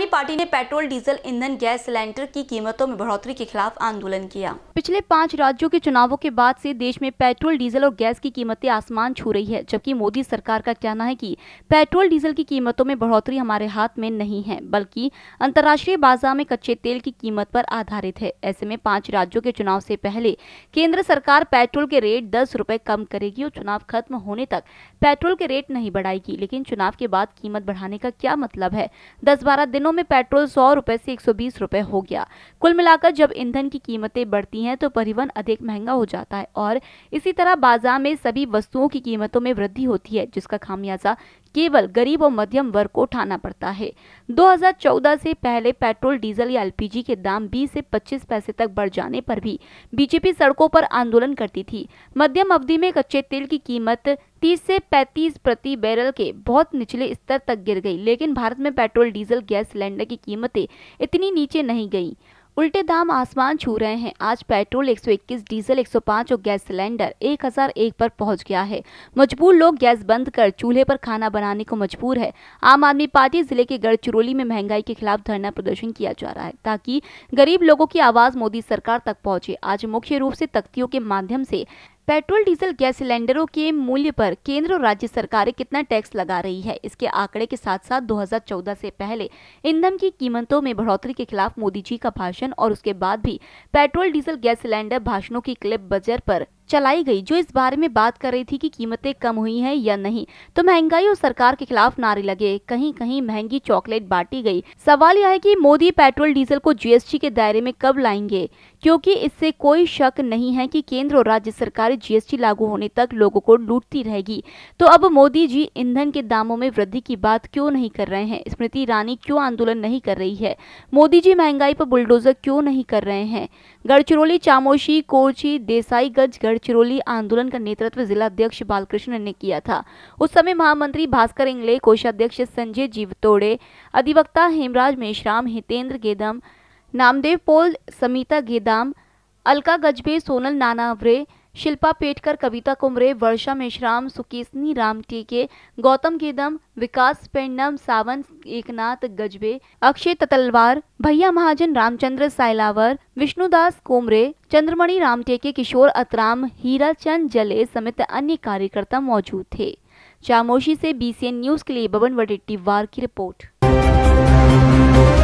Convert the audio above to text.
आदमी पार्टी ने petrol diesel ईंधन गैस सिलेंडर की कीमतों में बढ़ोतरी के खिलाफ आंदोलन किया पिछले पाँच राज्यों के चुनावों के बाद से देश में पेट्रोल डीजल और गैस की कीमतें आसमान छू रही है जबकि मोदी सरकार का कहना है कि पेट्रोल डीजल की कीमतों में बढ़ोतरी हमारे हाथ में नहीं है बल्कि अंतर्राष्ट्रीय बाजार में कच्चे तेल की कीमत पर आधारित है ऐसे में पाँच राज्यों के चुनाव से पहले केंद्र सरकार पेट्रोल के रेट दस रूपए कम करेगी और चुनाव खत्म होने तक पेट्रोल के रेट नहीं बढ़ाएगी लेकिन चुनाव के बाद कीमत बढ़ाने का क्या मतलब है दस बारह दिनों दोनों में पेट्रोल सौ रुपए से एक सौ बीस हो गया कुल मिलाकर जब ईंधन की कीमतें बढ़ती हैं तो परिवहन अधिक महंगा हो जाता है और इसी तरह बाजार में सभी वस्तुओं की कीमतों में वृद्धि होती है जिसका खामियाजा केवल गरीब और मध्यम वर्ग को उठाना पड़ता है 2014 से पहले पेट्रोल डीजल या एलपीजी के दाम 20 से 25 पैसे तक बढ़ जाने पर भी बीजेपी सड़कों पर आंदोलन करती थी मध्यम अवधि में कच्चे तेल की कीमत 30 से 35 प्रति बैरल के बहुत निचले स्तर तक गिर गई लेकिन भारत में पेट्रोल डीजल गैस सिलेंडर की कीमतें इतनी नीचे नहीं गई उल्टे दाम आसमान छू रहे हैं आज पेट्रोल 121, डीजल 105 और गैस सिलेंडर 1001 पर पहुंच गया है मजबूर लोग गैस बंद कर चूल्हे पर खाना बनाने को मजबूर है आम आदमी पार्टी जिले के गढ़चिरौली में महंगाई के खिलाफ धरना प्रदर्शन किया जा रहा है ताकि गरीब लोगों की आवाज मोदी सरकार तक पहुंचे आज मुख्य रूप से तख्तियों के माध्यम से पेट्रोल डीजल गैस सिलेंडरों के मूल्य पर केंद्र और राज्य सरकारें कितना टैक्स लगा रही है इसके आंकड़े के साथ साथ 2014 से पहले ईंधन की कीमतों में बढ़ोतरी के खिलाफ मोदी जी का भाषण और उसके बाद भी पेट्रोल डीजल गैस सिलेंडर भाषणों की क्लिप बजर पर चलाई गई जो इस बारे में बात कर रही थी कि कीमतें कम हुई हैं या नहीं तो महंगाई और सरकार के खिलाफ नारे लगे कहीं कहीं महंगी चॉकलेट बांटी गई सवाल यह है कि मोदी पेट्रोल डीजल को जीएसटी के दायरे में कब लाएंगे क्योंकि इससे कोई शक नहीं है कि केंद्र और राज्य सरकार जीएसटी लागू होने तक लोगों को लूटती रहेगी तो अब मोदी जी ईंधन के दामों में वृद्धि की बात क्यों नहीं कर रहे हैं स्मृति ईरानी क्यों आंदोलन नहीं कर रही है मोदी जी महंगाई पर बुलडोजर क्यों नहीं कर रहे हैं गढ़चिरौली चामोशी कोची देसाईगंज गढ़चिरौली आंदोलन का नेतृत्व जिलाध्यक्ष बालकृष्ण ने किया था उस समय महामंत्री भास्कर इंगले कोषाध्यक्ष संजय जीवतोड़े अधिवक्ता हेमराज मेश्राम हितेंद्र गेदम नामदेव पोल समीता गेदाम अलका गजबे सोनल नानावरे शिल्पा पेटकर कविता कुमरे वर्षा मेश्राम सुकेशनी राम टीके गौतम गेदम विकास पेंडम सावन एकनाथ गजबे अक्षय ततलवार भैया महाजन रामचंद्र साइलावर विष्णुदास कोमरे चंद्रमणि राम टेके किशोर अतराम हीरा चंद जले समेत अन्य कार्यकर्ता मौजूद थे चामोशी से बीसीएन न्यूज के लिए बबन वडेट्टीवार की रिपोर्ट